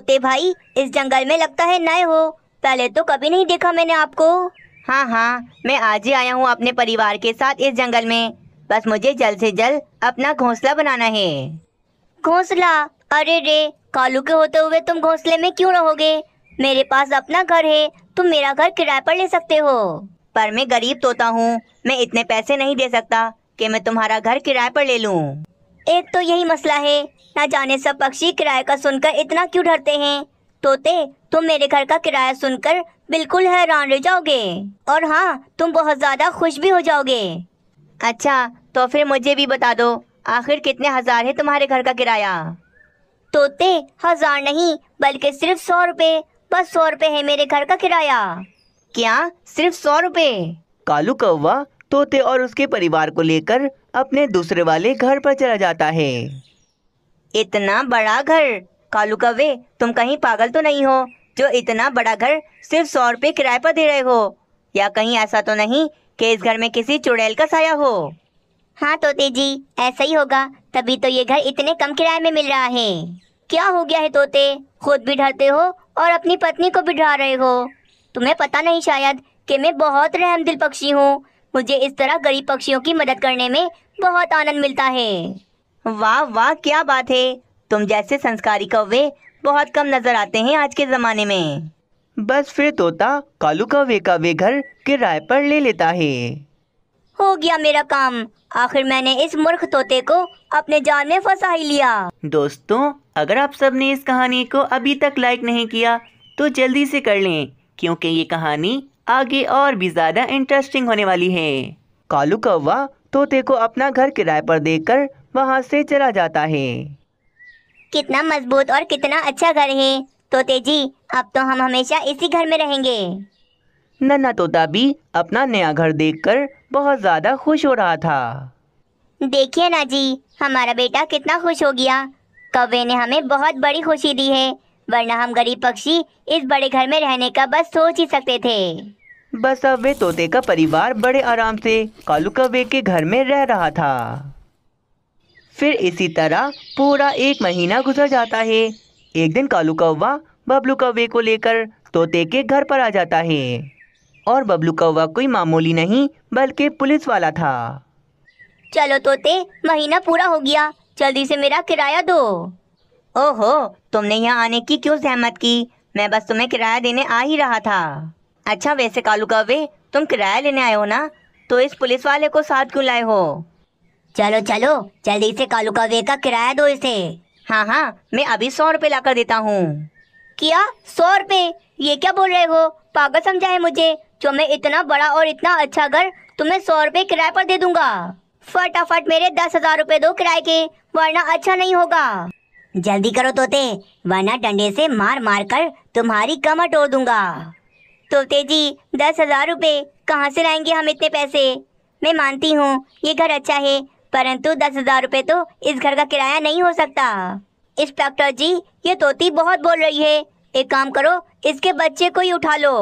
तोते भाई इस जंगल में लगता है नए हो पहले तो कभी नहीं देखा मैंने आपको हाँ हाँ मैं आज ही आया हूँ अपने परिवार के साथ इस जंगल में बस मुझे जल्द से जल्द अपना घोंसला बनाना है घोंसला अरे रे कालू के होते हुए तुम घोंसले में क्यों रहोगे मेरे पास अपना घर है तुम मेरा घर किराए पर ले सकते हो पर मैं गरीब तोता हूँ मैं इतने पैसे नहीं दे सकता कि मैं तुम्हारा घर किराए पर ले लूँ एक तो यही मसला है ना जाने सब पक्षी किराए का सुनकर इतना क्यों डरते हैं तोते तुम मेरे घर का किराया सुनकर बिल्कुल हैरान रह जाओगे और हाँ तुम बहुत ज़्यादा खुश भी हो जाओगे अच्छा तो फिर मुझे भी बता दो आखिर कितने हज़ार है तुम्हारे घर का किराया तोते हज़ार नहीं बल्कि सिर्फ सौ रुपए बस सौ रुपए है मेरे घर का किराया क्या सिर्फ सौ रुपए कालू कौवा तोते और उसके परिवार को लेकर अपने दूसरे वाले घर पर चला जाता है इतना बड़ा घर कालू कवे तुम कहीं पागल तो नहीं हो जो इतना बड़ा घर सिर्फ सौ रुपए किराए पर दे रहे हो या कहीं ऐसा तो नहीं कि इस घर में किसी चुड़ैल का साया हो हाँ तोते जी ऐसा ही होगा तभी तो ये घर इतने कम किराए में मिल रहा है क्या हो गया है तोते खुद भी डरते हो और अपनी पत्नी को भी डरा रहे हो तुम्हें पता नहीं शायद कि मैं बहुत रहमदिल पक्षी हूँ मुझे इस तरह गरीब पक्षियों की मदद करने में बहुत आनंद मिलता है वाह वाह क्या बात है तुम जैसे संस्कारी कौवे बहुत कम नजर आते हैं आज के जमाने में बस फिर तोता कालू कौवे का वे घर किराए पर ले लेता है हो गया मेरा काम आखिर मैंने इस मूर्ख तोते को अपने जाल में फंसा ही लिया दोस्तों अगर आप सब ने इस कहानी को अभी तक लाइक नहीं किया तो जल्दी से कर लें क्योंकि ये कहानी आगे और भी ज़्यादा इंटरेस्टिंग होने वाली है कालू कौवा तोते को अपना घर किराए पर कर वहाँ से चला जाता है कितना मजबूत और कितना अच्छा घर है तोते जी अब तो हम हमेशा इसी घर में रहेंगे नन्ना तोता भी अपना नया घर देखकर बहुत ज्यादा खुश हो रहा था देखिए ना जी हमारा बेटा कितना खुश हो गया कौवे ने हमें बहुत बड़ी खुशी दी है वरना हम गरीब पक्षी इस बड़े घर में रहने का बस सोच ही सकते थे बस अब वे तोते का परिवार बड़े आराम से कालू कवे के घर में रह रहा था फिर इसी तरह पूरा एक महीना गुजर जाता है एक दिन कालू कौवा बबलू कौवे को लेकर तोते के घर पर आ जाता है और बबलू कौवा कोई मामूली नहीं बल्कि पुलिस वाला था चलो तोते महीना पूरा हो गया जल्दी से मेरा किराया दो ओहो तुमने यहाँ आने की क्यों सहमत की मैं बस तुम्हें किराया देने आ ही रहा था अच्छा वैसे कालू कावे तुम किराया लेने आए हो ना तो इस पुलिस वाले को साथ क्यों लाए हो चलो चलो जल्दी से कालू कावे का किराया दो इसे हाँ हाँ मैं अभी सौ रुपए ला कर देता हूँ क्या सौ रुपए ये क्या बोल रहे हो पागल समझा है मुझे जो मैं इतना बड़ा और इतना अच्छा घर तुम्हें सौ रुपए किराए पर दे दूंगा फटाफट मेरे दस हजार रूपए दो किराए के वरना अच्छा नहीं होगा जल्दी करो तोते वरना डंडे से मार मार कर तुम्हारी कमर तोड़ दूंगा तोते जी दस हजार रुपये कहाँ से लाएंगे हम इतने पैसे मैं मानती हूँ ये घर अच्छा है परंतु दस हजार रुपये तो इस घर का किराया नहीं हो सकता इंस्पेक्टर जी ये तोती बहुत बोल रही है एक काम करो इसके बच्चे को ही उठा लो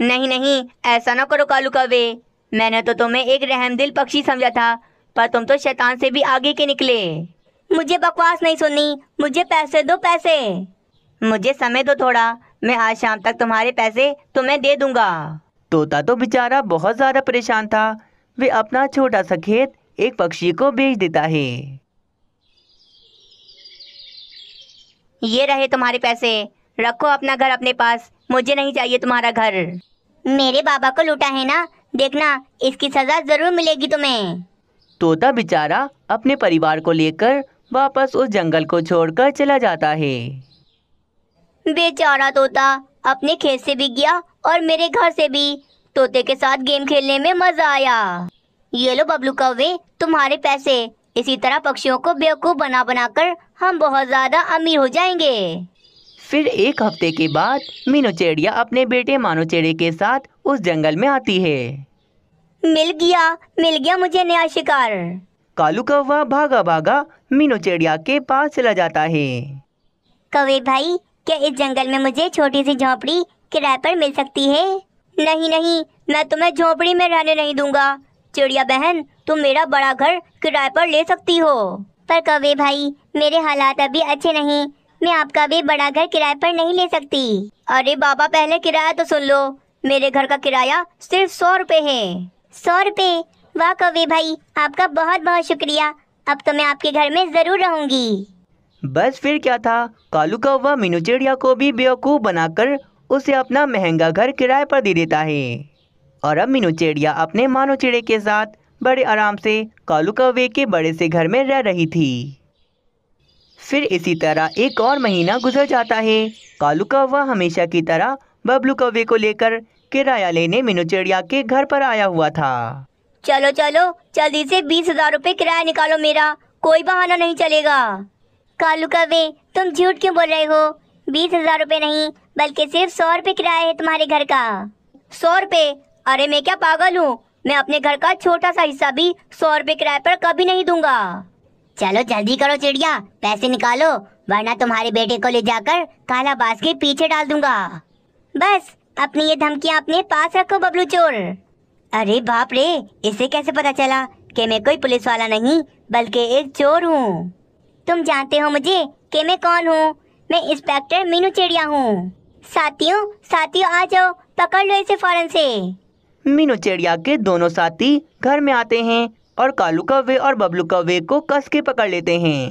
नहीं नहीं ऐसा ना करो कालू कावे मैंने तो तुम्हें एक रहमदिल पक्षी समझा था पर तुम तो शैतान से भी आगे के निकले मुझे बकवास नहीं सुननी मुझे पैसे दो पैसे मुझे समय दो थोड़ा मैं आज शाम तक तुम्हारे पैसे तुम्हें दे दूंगा तोता तो बेचारा बहुत ज़्यादा परेशान था वे अपना छोटा सा खेत एक पक्षी को बेच देता है ये रहे तुम्हारे पैसे रखो अपना घर अपने पास मुझे नहीं चाहिए तुम्हारा घर मेरे बाबा को लूटा है ना देखना इसकी सजा जरूर मिलेगी तुम्हें तोता बेचारा अपने परिवार को लेकर वापस उस जंगल को छोड़कर चला जाता है बेचारा तोता अपने खेत से भी गया और मेरे घर से भी तोते के साथ गेम खेलने में मजा आया ये लो बबलू कौवे तुम्हारे पैसे इसी तरह पक्षियों को बेवकूफ़ बना बनाकर हम बहुत ज़्यादा अमीर हो जाएंगे फिर एक हफ्ते के बाद मीनू चेड़िया अपने बेटे मानो चेड़े के साथ उस जंगल में आती है मिल गया मिल गया मुझे नया शिकार कालू कौवा भागा भागा मीनू चिड़िया के पास चला जाता है कवे भाई क्या इस जंगल में मुझे छोटी सी झोपड़ी किराए पर मिल सकती है नहीं नहीं मैं तुम्हें झोपड़ी में रहने नहीं दूंगा चिड़िया बहन तुम मेरा बड़ा घर किराए पर ले सकती हो पर कवे भाई मेरे हालात अभी अच्छे नहीं मैं आपका भी बड़ा घर किराए पर नहीं ले सकती अरे बाबा पहले किराया तो सुन लो मेरे घर का किराया सिर्फ सौ रूपए है सौ रूपए वाह कवे भाई आपका बहुत बहुत शुक्रिया अब तो मैं आपके घर में ज़रूर रहूँगी बस फिर क्या था कालू का वह चिड़िया को भी बेवकूफ़ बनाकर उसे अपना महंगा घर किराए पर दे देता है और अब मीनू चिड़िया अपने मानो चिड़े के साथ बड़े आराम से कालू कौवे के बड़े से घर में रह रही थी फिर इसी तरह एक और महीना गुजर जाता है कालू कौवा हमेशा की तरह बबलू कौवे को लेकर किराया लेने मीनू चिड़िया के घर पर आया हुआ था चलो चलो जल्दी से बीस हजार रूपए किराया निकालो मेरा कोई बहाना नहीं चलेगा कालू का वे तुम झूठ क्यों बोल रहे हो बीस हजार रूपए नहीं बल्कि सिर्फ सौ रूपए किराया है तुम्हारे घर का सौ रूपए अरे मैं क्या पागल हूँ मैं अपने घर का छोटा सा हिस्सा भी सौ रूपए किराए पर कभी नहीं दूंगा चलो जल्दी करो चिड़िया पैसे निकालो वरना तुम्हारे बेटे को ले जाकर काला बास के पीछे डाल दूंगा बस अपनी ये धमकियाँ अपने पास रखो बबलू चोर अरे बाप रे इसे कैसे पता चला कि मैं कोई पुलिस वाला नहीं बल्कि एक चोर हूँ तुम जानते हो मुझे कि मैं कौन हूँ मैं इंस्पेक्टर मीनू चिड़िया हूँ साथियों साथियों आ जाओ पकड़ लो इसे फौरन से मीनू चिड़िया के दोनों साथी घर में आते हैं और कालू कौवे और बबलू कौवे को कस के पकड़ लेते हैं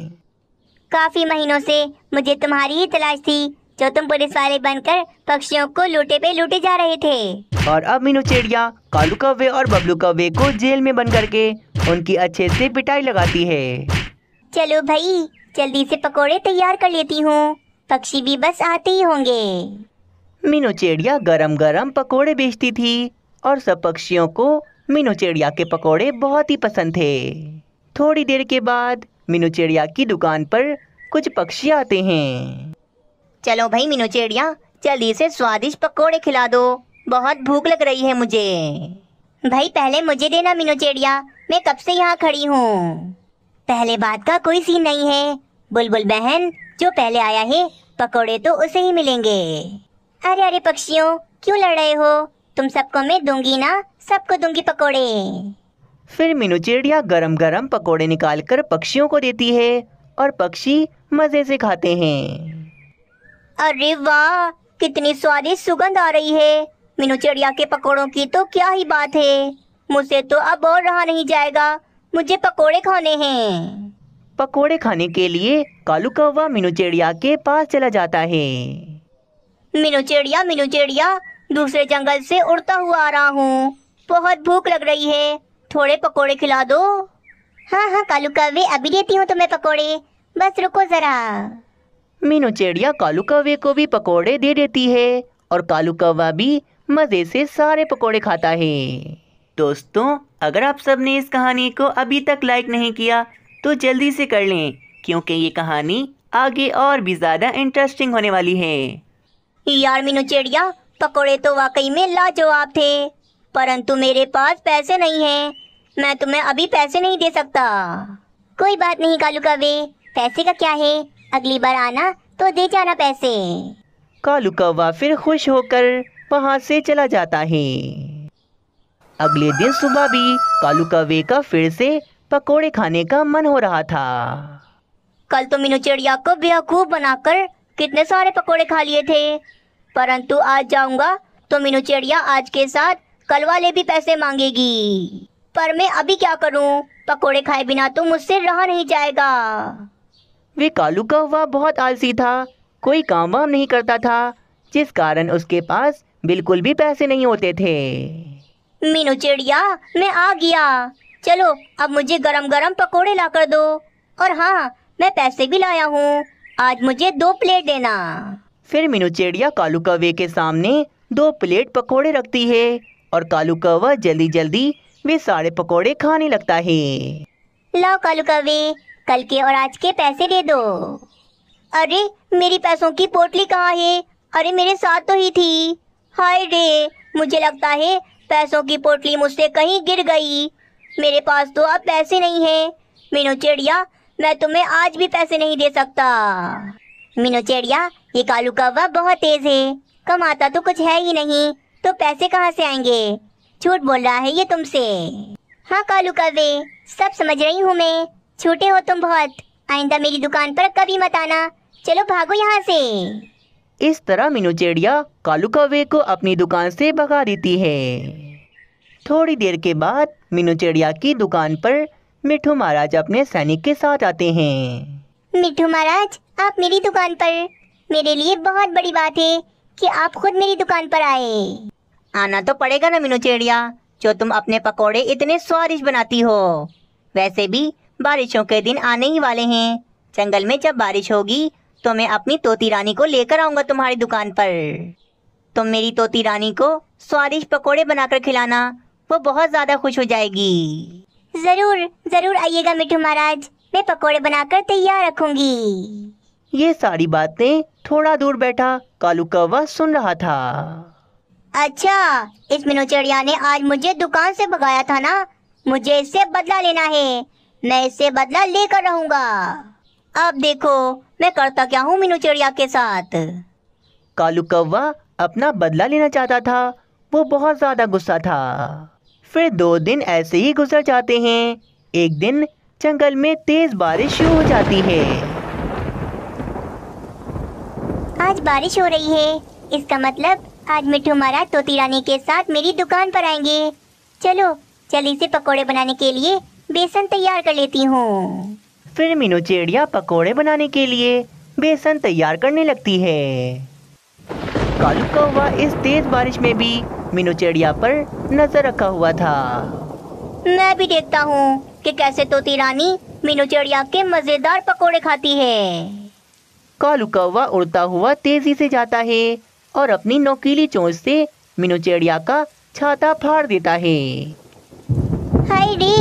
काफी महीनों से मुझे तुम्हारी ही तलाश थी जो तुम पुलिस वाले बनकर पक्षियों को लूटे पे लूटे जा रहे थे और अब मीनू चिड़िया कालू कौवे और बबलू कौवे को जेल में बंद करके उनकी अच्छे से पिटाई लगाती है चलो भाई जल्दी से पकोड़े तैयार कर लेती हूँ पक्षी भी बस आते ही होंगे मीनू चिड़िया गरम गरम पकोड़े बेचती थी और सब पक्षियों को मीनू चिड़िया के पकोड़े बहुत ही पसंद थे थोड़ी देर के बाद मीनू चिड़िया की दुकान पर कुछ पक्षी आते हैं चलो भाई मीनू चिड़िया जल्दी से स्वादिष्ट पकोड़े खिला दो बहुत भूख लग रही है मुझे भाई पहले मुझे देना मीनू चिड़िया मैं कब से यहाँ खड़ी हूँ पहले बात का कोई सीन नहीं है बुलबुल बहन जो पहले आया है पकोड़े तो उसे ही मिलेंगे अरे अरे पक्षियों क्यों लड़ रहे हो तुम सबको मैं दूंगी ना सबको दूंगी पकोड़े फिर मीनू चिड़िया गरम गरम पकोड़े कर पक्षियों को देती है और पक्षी मजे से खाते हैं अरे वाह कितनी स्वादिष्ट सुगंध आ रही है मीनू चिड़िया के पकोड़ों की तो क्या ही बात है मुझसे तो अब और रहा नहीं जाएगा मुझे पकोड़े खाने हैं पकोड़े खाने के लिए कालू कौवा मीनू चिड़िया के पास चला जाता है मीनू चिड़िया मीनू चिड़िया दूसरे जंगल से उड़ता हुआ आ रहा हूँ बहुत भूख लग रही है थोड़े पकोड़े खिला दो हाँ हाँ कालू कौवे अभी देती हूँ तुम्हें पकोड़े बस रुको जरा मीनू चिड़िया कालू कौवे को भी पकोड़े दे देती है और कालू कौवा भी मज़े से सारे पकोड़े खाता है दोस्तों अगर आप सब ने इस कहानी को अभी तक लाइक नहीं किया तो जल्दी से कर लें क्योंकि ये कहानी आगे और भी ज़्यादा इंटरेस्टिंग होने वाली है यार मीनू चिड़िया पकौड़े तो वाकई में लाजवाब थे परंतु मेरे पास पैसे नहीं हैं मैं तुम्हें अभी पैसे नहीं दे सकता कोई बात नहीं कालू कवे पैसे का क्या है अगली बार आना तो दे जाना पैसे कालू कौवा फिर खुश होकर वहाँ से चला जाता है अगले दिन सुबह भी कालू कवे का फिर से पकोड़े खाने का मन हो रहा था कल तो मीनू चिड़िया को बेहकूफ़ बनाकर कितने सारे पकोड़े खा लिए थे परंतु आज जाऊंगा तो मीनू चिड़िया आज के साथ कल वाले भी पैसे मांगेगी पर मैं अभी क्या करूं पकोड़े खाए बिना तो मुझसे रहा नहीं जाएगा वे कालू का हुआ बहुत आलसी था कोई काम वाम नहीं करता था जिस कारण उसके पास बिल्कुल भी पैसे नहीं होते थे मीनू चिड़िया मैं आ गया चलो अब मुझे गरम गरम पकोड़े ला कर दो और हाँ मैं पैसे भी लाया हूँ आज मुझे दो प्लेट देना फिर मीनू चिड़िया कालू कौवे के सामने दो प्लेट पकोड़े रखती है और कालू कौवा जल्दी जल्दी वे सारे पकोड़े खाने लगता है लाओ कालू कौवे कल के और आज के पैसे दे दो अरे मेरी पैसों की पोटली कहाँ है अरे मेरे साथ तो ही थी हाय रे मुझे लगता है पैसों की पोटली मुझसे कहीं गिर गई मेरे पास तो अब पैसे नहीं हैं मीनू चिड़िया मैं तुम्हें आज भी पैसे नहीं दे सकता मीनू चिड़िया ये कालू वह बहुत तेज है कमाता तो कुछ है ही नहीं तो पैसे कहाँ से आएंगे झूठ बोल रहा है ये तुमसे हाँ कालू कौवे सब समझ रही हूँ मैं छोटे हो तुम बहुत आइंदा मेरी दुकान पर कभी मत आना चलो भागो यहाँ से इस तरह मीनू चिड़िया कालू कौवे को अपनी दुकान से भगा देती है थोड़ी देर के बाद मीनू चिड़िया की दुकान पर मिठू महाराज अपने सैनिक के साथ आते हैं मिठू महाराज आप मेरी दुकान पर मेरे लिए बहुत बड़ी बात है कि आप खुद मेरी दुकान पर आए आना तो पड़ेगा ना मीनू चिड़िया जो तुम अपने पकोड़े इतने स्वादिष्ट बनाती हो वैसे भी बारिशों के दिन आने ही वाले हैं जंगल में जब बारिश होगी तो मैं अपनी तोती रानी को लेकर आऊँगा तुम्हारी दुकान पर तुम तो मेरी तोती रानी को स्वादिष्ट पकोड़े बनाकर खिलाना वो बहुत ज़्यादा खुश हो जाएगी ज़रूर ज़रूर आइएगा मिठू महाराज मैं पकोड़े बनाकर तैयार रखूंगी ये सारी बातें थोड़ा दूर बैठा कालू कौवा सुन रहा था अच्छा इस चिड़िया ने आज मुझे दुकान से भगाया था ना मुझे इससे बदला लेना है मैं इससे बदला लेकर रहूंगा अब देखो मैं करता क्या हूँ मीनू चिड़िया के साथ कालू कौवा अपना बदला लेना चाहता था वो बहुत ज़्यादा गुस्सा था फिर दो दिन ऐसे ही गुजर जाते हैं एक दिन जंगल में तेज़ बारिश शुरू हो जाती है आज बारिश हो रही है इसका मतलब आज मिठू महाराज तोती रानी के साथ मेरी दुकान पर आएंगे चलो जल्दी से पकोड़े बनाने के लिए बेसन तैयार कर लेती हूँ फिर मीनू चिड़िया पकोड़े बनाने के लिए बेसन तैयार करने लगती है कालू कौवा इस तेज बारिश में भी मीनू चिड़िया पर नजर रखा हुआ था मैं भी देखता हूँ कि कैसे तोती रानी मीनू चिड़िया के मजेदार पकोड़े खाती है कालू कौवा उड़ता हुआ तेजी से जाता है और अपनी नोकीली चोंच से मीनू चिड़िया का छाता फाड़ देता है हाय रे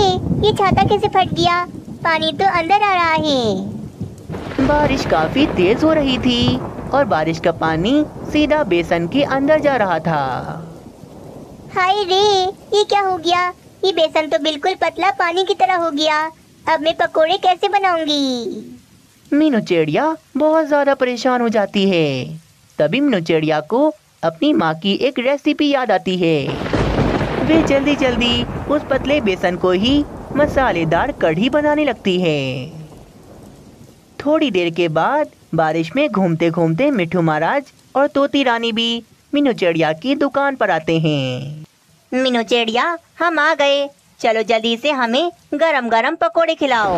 ये छाता कैसे फट गया पानी तो अंदर आ रहा है बारिश काफी तेज हो रही थी और बारिश का पानी सीधा बेसन के अंदर जा रहा था हाय रे ये क्या हो गया ये बेसन तो बिल्कुल पतला पानी की तरह हो गया अब मैं पकोड़े कैसे बनाऊंगी मीनू चिड़िया बहुत ज्यादा परेशान हो जाती है तभी मीनू चिड़िया को अपनी माँ की एक रेसिपी याद आती है वे जल्दी जल्दी उस पतले बेसन को ही मसालेदार कढ़ी बनाने लगती है थोड़ी देर के बाद बारिश में घूमते घूमते मिठू महाराज और तोती रानी भी मीनू चिड़िया की दुकान पर आते हैं मीनू चिड़िया हम आ गए चलो जल्दी से हमें गरम गरम पकोड़े खिलाओ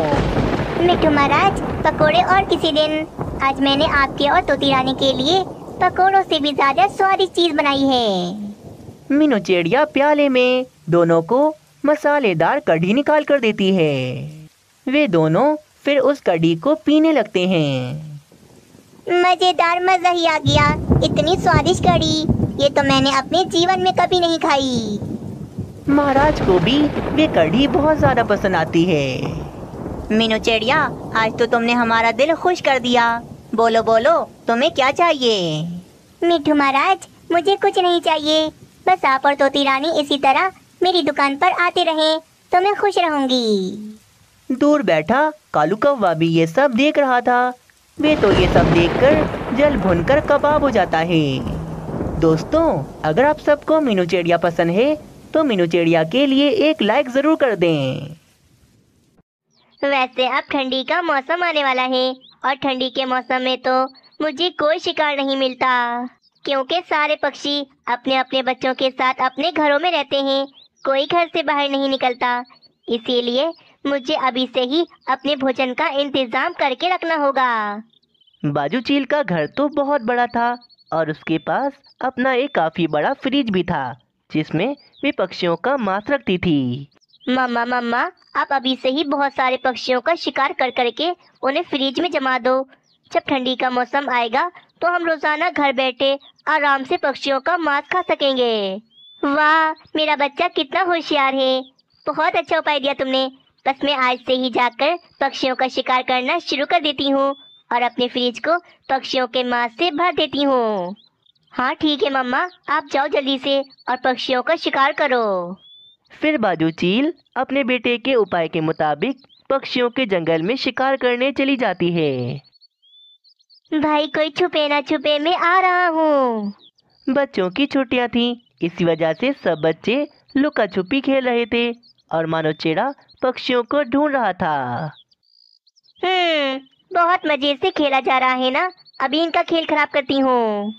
मिठू महाराज पकोड़े और किसी दिन आज मैंने आपके और तोती रानी के लिए पकोड़ों से भी ज्यादा स्वादिष्ट चीज बनाई है मीनू चिड़िया प्याले में दोनों को मसालेदार कढ़ी निकाल कर देती है वे दोनों फिर उस कढ़ी को पीने लगते हैं मजेदार मजा ही आ गया इतनी स्वादिष्ट कढ़ी ये तो मैंने अपने जीवन में कभी नहीं खाई महाराज को भी वे कढ़ी बहुत ज्यादा पसंद आती है मीनू चिड़िया आज तो तुमने हमारा दिल खुश कर दिया बोलो बोलो तुम्हें क्या चाहिए मिठू महाराज मुझे कुछ नहीं चाहिए बस आप और तोती रानी इसी तरह मेरी दुकान पर आते रहें तो मैं खुश रहूंगी दूर बैठा कालू कौवा भी ये सब देख रहा था वे तो ये सब देखकर जल भुनकर कबाब हो जाता है दोस्तों अगर आप सबको मीनू चिड़िया पसंद है तो मीनू चिड़िया के लिए एक लाइक ज़रूर कर दें वैसे अब ठंडी का मौसम आने वाला है और ठंडी के मौसम में तो मुझे कोई शिकार नहीं मिलता क्योंकि सारे पक्षी अपने अपने बच्चों के साथ अपने घरों में रहते हैं कोई घर से बाहर नहीं निकलता इसीलिए मुझे अभी से ही अपने भोजन का इंतजाम करके रखना होगा बाजू चील का घर तो बहुत बड़ा था और उसके पास अपना एक काफ़ी बड़ा फ्रिज भी था जिसमें वे पक्षियों का मांस रखती थी मामा मामा आप अभी से ही बहुत सारे पक्षियों का शिकार कर करके उन्हें फ्रिज में जमा दो जब ठंडी का मौसम आएगा तो हम रोजाना घर बैठे आराम से पक्षियों का मांस खा सकेंगे वाह मेरा बच्चा कितना होशियार है बहुत अच्छा उपाय दिया तुमने बस मैं आज से ही जाकर पक्षियों का शिकार करना शुरू कर देती हूँ और अपने फ्रिज को पक्षियों के मांस से भर देती हूँ हाँ ठीक है मम्मा आप जाओ जल्दी से और पक्षियों का शिकार करो फिर बाजू चील अपने बेटे के उपाय के मुताबिक पक्षियों के जंगल में शिकार करने चली जाती है भाई कोई छुपे ना छुपे मैं आ रहा हूँ बच्चों की छुट्टियाँ थीं इस वजह से सब बच्चे लुका छुपी खेल रहे थे और मानो चेड़ा पक्षियों को ढूंढ रहा था हम्म, बहुत मजे से खेला जा रहा है ना अभी इनका खेल खराब करती हूँ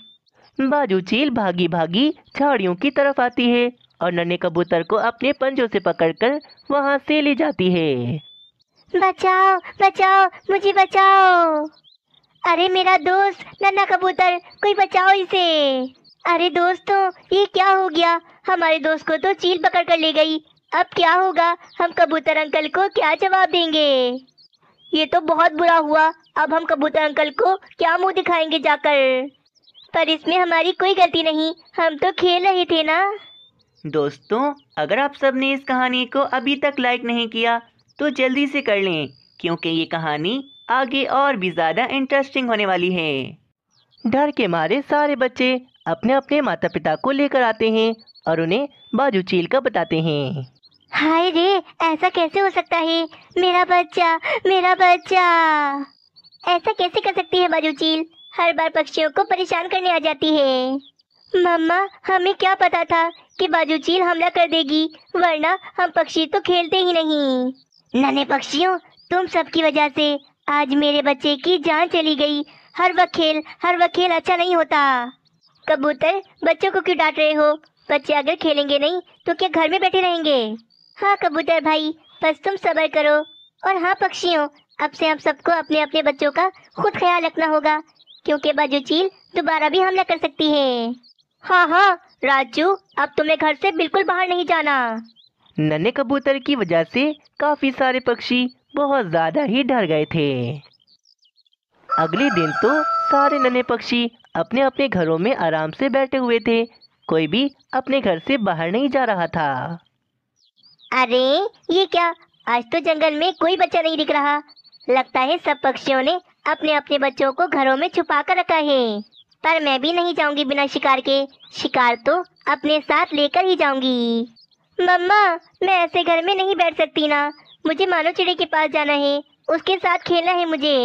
बाजू चील भागी भागी झाड़ियों की तरफ आती है और नन्हे कबूतर को अपने पंजों से पकड़कर वहाँ से ले जाती है बचाओ बचाओ मुझे बचाओ अरे मेरा दोस्त नन्हा कबूतर कोई बचाओ इसे अरे दोस्तों ये क्या हो गया हमारे दोस्त को तो चील पकड़ कर ले गई अब क्या होगा हम कबूतर अंकल को क्या जवाब देंगे ये तो बहुत बुरा हुआ अब हम कबूतर अंकल को क्या मुंह दिखाएंगे जाकर पर इसमें हमारी कोई गलती नहीं हम तो खेल रहे थे ना दोस्तों अगर आप सब ने इस कहानी को अभी तक लाइक नहीं किया तो जल्दी से कर लें क्योंकि ये कहानी आगे और भी ज़्यादा इंटरेस्टिंग होने वाली है डर के मारे सारे बच्चे अपने अपने माता पिता को लेकर आते हैं और उन्हें बाजू चील का बताते हैं हाय रे ऐसा कैसे हो सकता है मेरा बच्चा मेरा बच्चा ऐसा कैसे कर सकती है बाजू चील हर बार पक्षियों को परेशान करने आ जाती है मम्मा हमें क्या पता था कि बाजू चील हमला कर देगी वरना हम पक्षी तो खेलते ही नहीं नन्हे पक्षियों तुम सबकी वजह से आज मेरे बच्चे की जान चली गई हर वक्त खेल हर वक्त खेल अच्छा नहीं होता कबूतर बच्चों को क्यों डांट रहे हो बच्चे अगर खेलेंगे नहीं तो क्या घर में बैठे रहेंगे हाँ कबूतर भाई बस तुम सबर करो और हाँ पक्षियों अब से हम सबको अपने अपने बच्चों का खुद ख्याल रखना होगा क्योंकि बाजू चील दोबारा भी हमला कर सकती है हाँ हाँ राजू अब तुम्हें घर से बिल्कुल बाहर नहीं जाना नन्हे कबूतर की वजह से काफी सारे पक्षी बहुत ज्यादा ही डर गए थे अगले दिन तो सारे नन्हे पक्षी अपने अपने घरों में आराम से बैठे हुए थे कोई भी अपने घर से बाहर नहीं जा रहा था अरे ये क्या आज तो जंगल में कोई बच्चा नहीं दिख रहा लगता है सब पक्षियों ने अपने अपने बच्चों को घरों में छुपा कर रखा है पर मैं भी नहीं जाऊंगी बिना शिकार के शिकार तो अपने साथ लेकर ही जाऊंगी मम्मा मैं ऐसे घर में नहीं बैठ सकती ना मुझे मानो चिड़े के पास जाना है उसके साथ खेलना है मुझे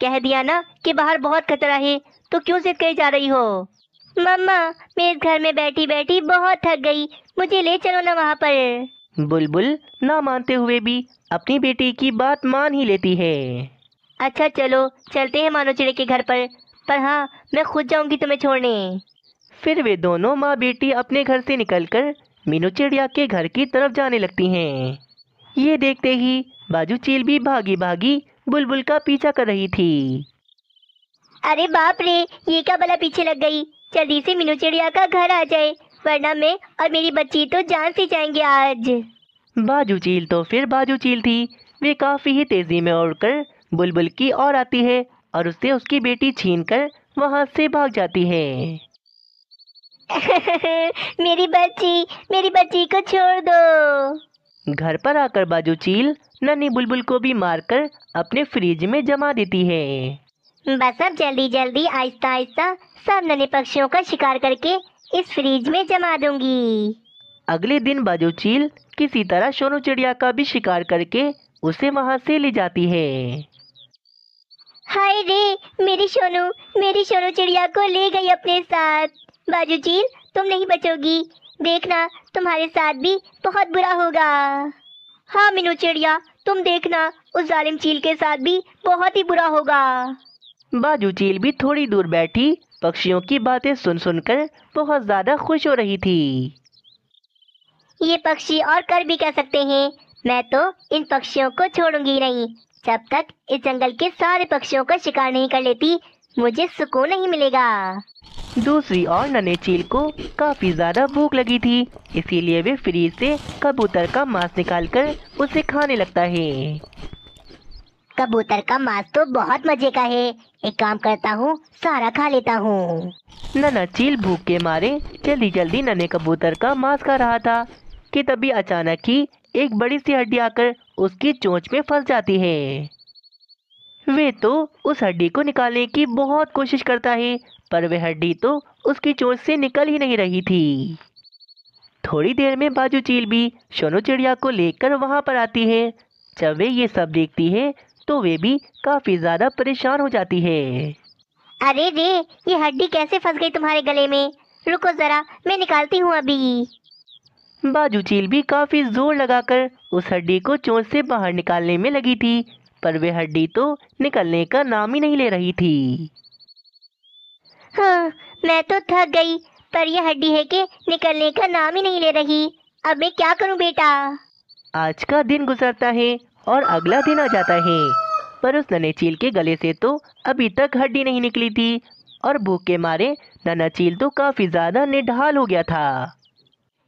कह दिया ना कि बाहर बहुत खतरा है तो क्यों जिद कही जा रही हो मम्मा मैं इस घर में बैठी बैठी बहुत थक गई मुझे ले चलो ना वहाँ पर बुलबुल ना मानते हुए भी अपनी बेटी की बात मान ही लेती है अच्छा चलो चलते हैं मानो चिड़े के घर पर पर हाँ मैं खुद जाऊंगी तुम्हें छोड़ने फिर वे दोनों माँ बेटी अपने घर से निकलकर मीनू चिड़िया के घर की तरफ जाने लगती हैं ये देखते ही बाजू चील भी भागी भागी बुलबुल का पीछा कर रही थी अरे बाप रे ये का बला पीछे लग गई जल्दी से मीनू चिड़िया का घर आ जाए वरना मैं और मेरी बच्ची तो जान से जाएंगे आज बाजू चील तो फिर बाजू चील थी वे काफ़ी ही तेज़ी में उड़कर बुलबुल की ओर आती है और उससे उसकी बेटी छीन कर वहाँ से भाग जाती है मेरी बच्ची मेरी बच्ची को छोड़ दो घर पर आकर बाजू चील नन्ही बुलबुल को भी मारकर अपने फ्रिज में जमा देती है बस अब जल्दी जल्दी आहिस्ता आहिस्ता सब नन्हे पक्षियों का शिकार करके इस फ्रिज में जमा दूंगी अगले दिन बाजू चील किसी तरह सोनू चिड़िया का भी शिकार करके उसे वहाँ से ले जाती है हाय रे मेरी सोनू मेरी सोनू चिड़िया को ले गई अपने साथ बाजू चील तुम नहीं बचोगी देखना तुम्हारे साथ भी बहुत बुरा होगा हाँ मीनू चिड़िया तुम देखना उस जालिम चील के साथ भी बहुत ही बुरा होगा बाजू चील भी थोड़ी दूर बैठी पक्षियों की बातें सुन सुनकर बहुत ज्यादा खुश हो रही थी ये पक्षी और कर भी कह सकते हैं मैं तो इन पक्षियों को छोड़ूंगी नहीं जब तक इस जंगल के सारे पक्षियों का शिकार नहीं कर लेती मुझे सुकून नहीं मिलेगा दूसरी और नन्हे चील को काफी ज्यादा भूख लगी थी इसीलिए वे फ्रीज से कबूतर का मांस निकालकर उसे खाने लगता है कबूतर का मांस तो बहुत मजे का है एक काम करता हूँ सारा खा लेता हूँ नना चील भूख के मारे जल्दी जल्दी नन्हे कबूतर का मांस खा रहा था कि तभी अचानक ही एक बड़ी सी हड्डी आकर उसकी चोंच में फंस जाती है वे तो उस हड्डी को निकालने की बहुत कोशिश करता है पर वह हड्डी तो उसकी चोंच से निकल ही नहीं रही थी थोड़ी देर में बाजू चील भी सोनू चिड़िया को लेकर वहाँ पर आती है जब वे ये सब देखती है तो वे भी काफ़ी ज़्यादा परेशान हो जाती है अरे रे ये हड्डी कैसे फंस गई तुम्हारे गले में रुको ज़रा मैं निकालती हूँ अभी बाजू चील भी काफ़ी जोर लगाकर उस हड्डी को चोट से बाहर निकालने में लगी थी पर वे हड्डी तो निकलने का नाम ही नहीं ले रही थी हाँ मैं तो थक गई पर यह हड्डी है कि निकलने का नाम ही नहीं ले रही अब मैं क्या करूँ बेटा आज का दिन गुजरता है और अगला दिन आ जाता है पर उस नन्हे चील के गले से तो अभी तक हड्डी नहीं निकली थी और भूख के मारे नन्हा चील तो काफी ज्यादा निढाल हो गया था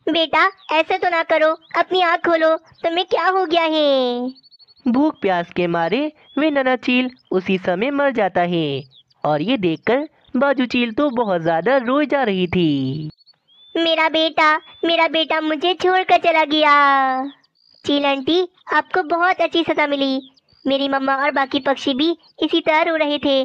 बेटा ऐसे तो ना करो अपनी आँख खोलो तुम्हें क्या हो गया है भूख प्यास के मारे वे नन्हा चील उसी समय मर जाता है और ये देखकर बाजू चील तो बहुत ज्यादा रोई जा रही थी मेरा बेटा मेरा बेटा मुझे छोड़कर चला गया चील आंटी आपको बहुत अच्छी सजा मिली मेरी मम्मा और बाकी पक्षी भी इसी तरह रो रहे थे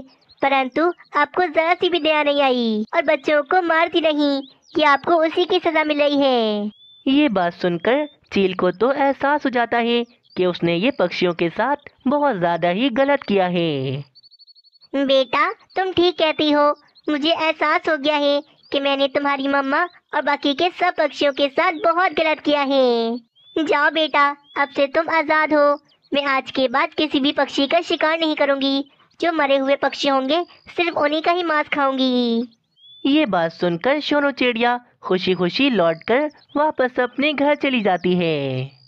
परंतु आपको जरा सी भी दया नहीं आई और बच्चों को मारती नहीं कि आपको उसी की सजा मिल रही है ये बात सुनकर चील को तो एहसास हो जाता है कि उसने ये पक्षियों के साथ बहुत ज्यादा ही गलत किया है बेटा तुम ठीक कहती हो मुझे एहसास हो गया है कि मैंने तुम्हारी मम्मा और बाकी के सब पक्षियों के साथ बहुत गलत किया है जाओ बेटा अब से तुम आज़ाद हो मैं आज के बाद किसी भी पक्षी का शिकार नहीं करूँगी जो मरे हुए पक्षी होंगे सिर्फ उन्हीं का ही मांस खाऊंगी ये बात सुनकर शोरू चिड़िया खुशी खुशी लौटकर वापस अपने घर चली जाती है